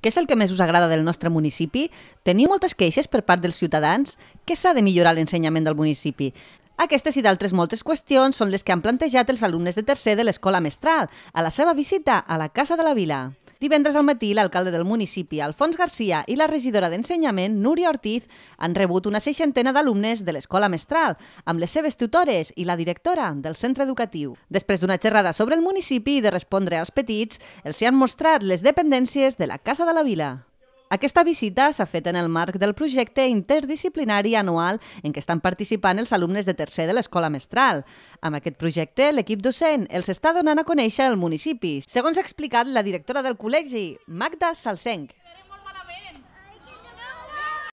Què és el que més us agrada del nostre municipi? Teniu moltes queixes per part dels ciutadans? Què s'ha de millorar l'ensenyament del municipi? Aquestes i d'altres moltes qüestions són les que han plantejat els alumnes de tercer de l'Escola Mestral a la seva visita a la Casa de la Vila. Divendres al matí, l'alcalde del municipi, Alfons Garcia, i la regidora d'Ensenyament, Núria Ortiz, han rebut una seixantena d'alumnes de l'Escola Mestral, amb les seves tutores i la directora del centre educatiu. Després d'una xerrada sobre el municipi i de respondre als petits, els hi han mostrat les dependències de la Casa de la Vila. Aquesta visita s'ha fet en el marc del projecte interdisciplinari anual en què estan participant els alumnes de tercer de l'Escola Mestral. Amb aquest projecte, l'equip docent els està donant a conèixer el municipi, segons ha explicat la directora del col·legi, Magda Salsenc.